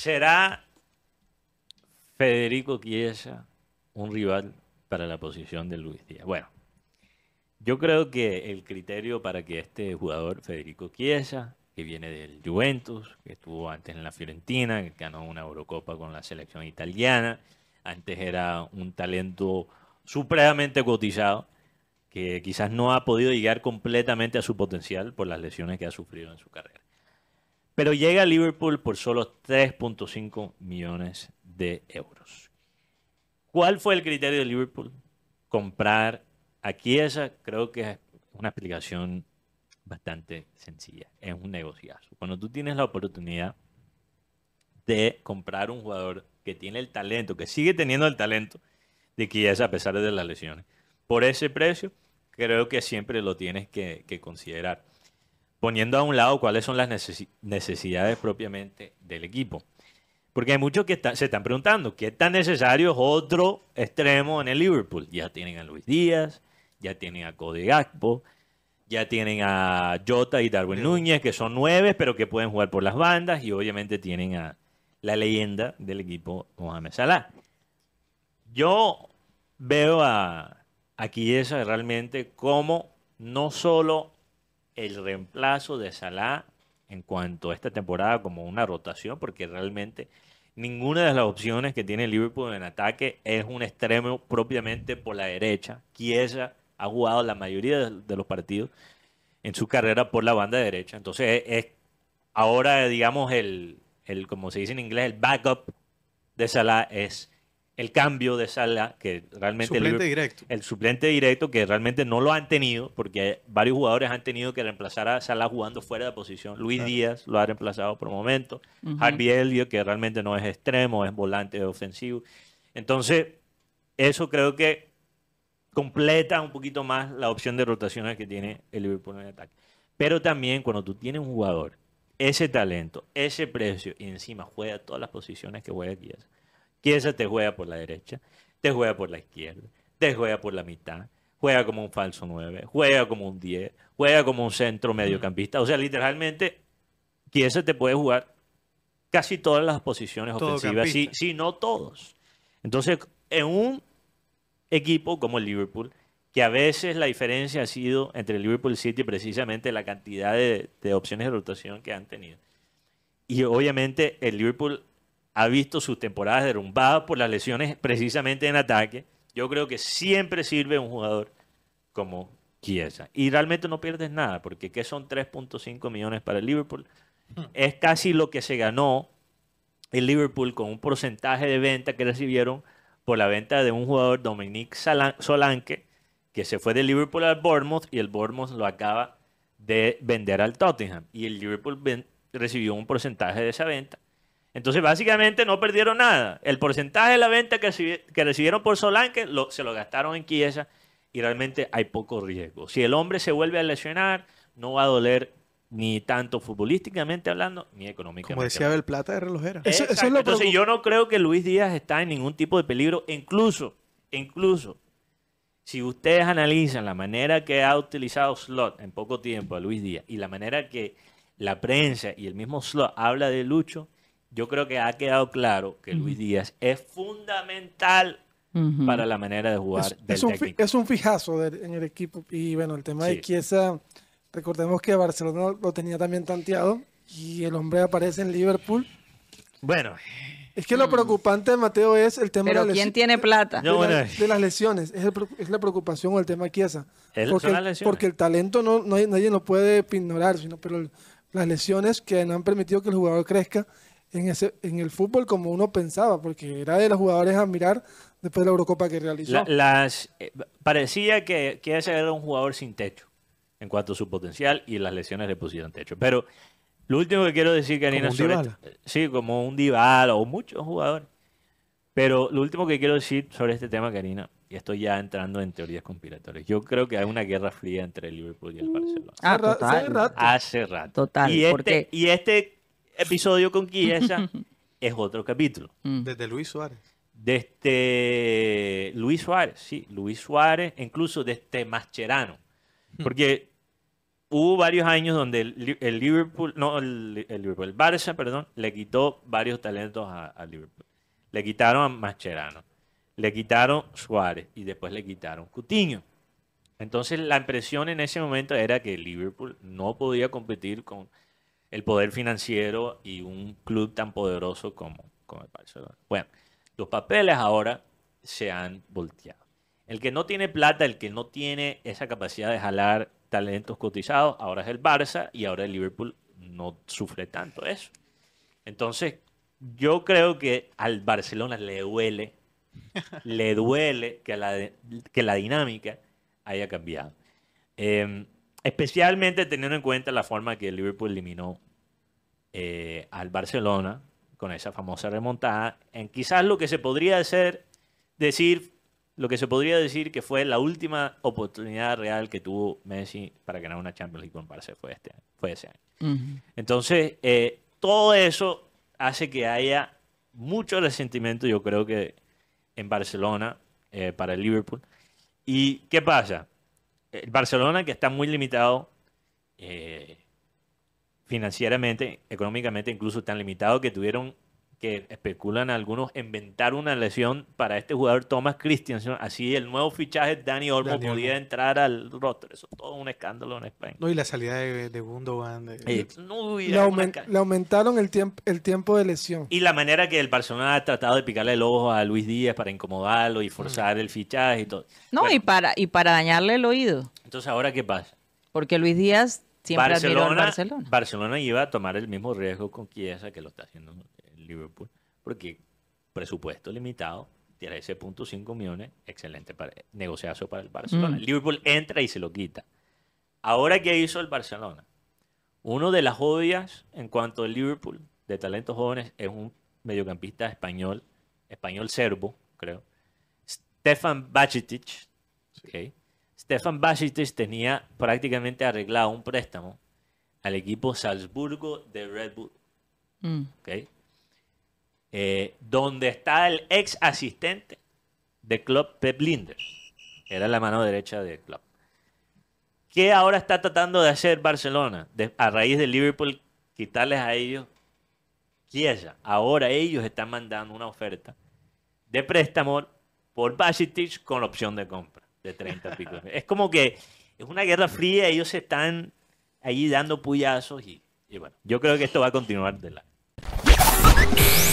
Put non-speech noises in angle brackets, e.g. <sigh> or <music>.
¿Será Federico Chiesa un rival para la posición de Luis Díaz? Bueno, yo creo que el criterio para que este jugador, Federico Chiesa, que viene del Juventus, que estuvo antes en la Fiorentina, que ganó una Eurocopa con la selección italiana, antes era un talento supremamente cotizado, que quizás no ha podido llegar completamente a su potencial por las lesiones que ha sufrido en su carrera pero llega a Liverpool por solo 3.5 millones de euros. ¿Cuál fue el criterio de Liverpool? Comprar aquí esa creo que es una explicación bastante sencilla. Es un negociazo. Cuando tú tienes la oportunidad de comprar un jugador que tiene el talento, que sigue teniendo el talento de Kiesa a pesar de las lesiones, por ese precio creo que siempre lo tienes que considerar poniendo a un lado cuáles son las necesidades propiamente del equipo. Porque hay muchos que se están preguntando, ¿qué tan necesario es otro extremo en el Liverpool? Ya tienen a Luis Díaz, ya tienen a Cody Gakpo, ya tienen a Jota y Darwin Núñez, que son nueve, pero que pueden jugar por las bandas, y obviamente tienen a la leyenda del equipo Mohamed Salah. Yo veo a, esa realmente como no solo el reemplazo de Salah en cuanto a esta temporada como una rotación, porque realmente ninguna de las opciones que tiene Liverpool en ataque es un extremo propiamente por la derecha. Chiesa ha jugado la mayoría de los partidos en su carrera por la banda derecha. Entonces e, es ahora, digamos, el, el como se dice en inglés, el backup de Salah es el cambio de Sala, que realmente... Suplente el, directo. El suplente directo, que realmente no lo han tenido, porque varios jugadores han tenido que reemplazar a Sala jugando fuera de posición. Luis Díaz lo ha reemplazado por momento momento. Harvey que realmente no es extremo, es volante ofensivo. Entonces, eso creo que completa un poquito más la opción de rotaciones que tiene el Liverpool en ataque. Pero también cuando tú tienes un jugador, ese talento, ese precio, y encima juega todas las posiciones que juega Díaz Kiesa te juega por la derecha, te juega por la izquierda, te juega por la mitad, juega como un falso 9, juega como un 10, juega como un centro mediocampista. O sea, literalmente, Kiesa te puede jugar casi todas las posiciones ofensivas, si, si no todos. Entonces, en un equipo como el Liverpool, que a veces la diferencia ha sido entre el Liverpool City precisamente la cantidad de, de, opciones de rotación que han tenido. Y obviamente el Liverpool ha visto sus temporadas derrumbadas por las lesiones precisamente en ataque, yo creo que siempre sirve un jugador como Chiesa. Y realmente no pierdes nada, porque ¿qué son 3.5 millones para el Liverpool? Hmm. Es casi lo que se ganó el Liverpool con un porcentaje de venta que recibieron por la venta de un jugador, Dominique Solanke, que se fue de Liverpool al Bournemouth y el Bournemouth lo acaba de vender al Tottenham. Y el Liverpool recibió un porcentaje de esa venta entonces, básicamente no perdieron nada. El porcentaje de la venta que, que recibieron por Solanke lo, se lo gastaron en Quiesa, y realmente hay poco riesgo. Si el hombre se vuelve a lesionar, no va a doler ni tanto futbolísticamente hablando, ni económicamente. Como decía Abel Plata de relojera. Entonces yo no creo que Luis Díaz está en ningún tipo de peligro, incluso, incluso, si ustedes analizan la manera que ha utilizado Slot en poco tiempo a Luis Díaz y la manera que la prensa y el mismo Slot habla de Lucho, yo creo que ha quedado claro que Luis Díaz es fundamental para la manera de jugar es, del es un, Es un fijazo en el equipo. Y bueno, el tema de Chiesa, recordemos que Barcelona lo tenía también tanteado y el hombre aparece en Liverpool. Bueno. Es que lo mm. preocupante de Mateo es el tema ¿Pero de, ¿quién tiene plata? De, las lesiones. Es, la preocupación o el tema de Chiesa. porque, el, porque, el talento no, nadie lo puede ignorar, sino, pero las lesiones que no han permitido que el jugador crezca en, ese, en el fútbol como uno pensaba, porque era de los jugadores a mirar después de la Eurocopa que realizó. las, eh, parecía que, que ese era un jugador sin techo en cuanto a su potencial y las lesiones le pusieron techo. Pero lo último que quiero decir, Karina, sobre. Este, sí, como un Dival o muchos jugadores. Pero lo último que quiero decir sobre este tema, Karina, y estoy ya entrando en teorías conspiratorias. Yo creo que hay una guerra fría entre el Liverpool y el Barcelona. Ah, hace rato. Hace rato. Total. Y este, y este episodio con Kiesa <laughs> es otro capítulo. Mm. Desde Luis Suárez. Desde Luis Suárez, sí, Luis Suárez, incluso desde Mascherano. Mm. Porque hubo varios años donde el, Liverpool, no, el, Liverpool, el Barça, perdón, le quitó varios talentos a Liverpool. Le quitaron a Mascherano, le quitaron Suárez y después le quitaron Cutiño. Entonces la impresión en ese momento era que Liverpool no podía competir con el poder financiero y un club tan poderoso como, el Barcelona. Bueno, los papeles ahora se han volteado. El que no tiene plata, el que no tiene esa capacidad de jalar talentos cotizados, ahora es el Barça y ahora el Liverpool no sufre tanto eso. Entonces, yo creo que al Barcelona le duele, le duele que la, que la dinámica haya cambiado. Em, especialmente teniendo en cuenta la forma que el Liverpool eliminó eh, al Barcelona con esa famosa remontada, en quizás lo que se podría decir, lo que se podría decir que fue la última oportunidad real que tuvo Messi para ganar una Champions League con Barcelona fue este fue ese año. Entonces, eh, todo eso hace que haya mucho resentimiento, yo creo que en Barcelona eh, para el Liverpool. ¿Y qué pasa? el Barcelona que está muy limitado eh, financieramente, económicamente, incluso tan limitado que tuvieron que especulan algunos inventar una lesión para este jugador Thomas Christiansen. Así el nuevo fichaje Dani Olmo podía entrar al roster. Eso es todo un escándalo en España. No, y la salida de, de Gundogan. Eh, le, aumentaron el, tiempo el tiempo de lesión. Y la manera que el Barcelona ha tratado de picarle el ojo a Luis Díaz para incomodarlo y forzar mm. el fichaje y todo. No, y, para, y para dañarle el oído. Entonces, ¿ahora qué pasa? Porque Luis Díaz Barcelona, Barcelona, Barcelona. iba a tomar el mismo riesgo con Chiesa que lo está haciendo Liverpool, pues, porque presupuesto limitado, tiene ese 13.5 millones, excelente para, negociazo para el Barcelona. Mm. Liverpool entra y se lo quita. Ahora, ¿qué hizo el Barcelona? Uno de las obvias en cuanto al Liverpool de talentos jóvenes es un mediocampista español, español serbo, creo. Stefan Bacicic, Stefan Bacicic tenía prácticamente arreglado un préstamo al equipo Salzburgo de Red Bull. Mm. Eh, donde está el ex asistente de club Pep Linder. Era la mano derecha de club ¿Qué ahora está tratando de hacer Barcelona a raíz de Liverpool quitarles a ellos Chiesa? Ahora ellos están mandando una oferta de préstamo por Basitic con la opción de compra de 30 picos. es como que es una guerra fría, ellos se están ahí dando puyazos y, y bueno, yo creo que esto va a continuar de la...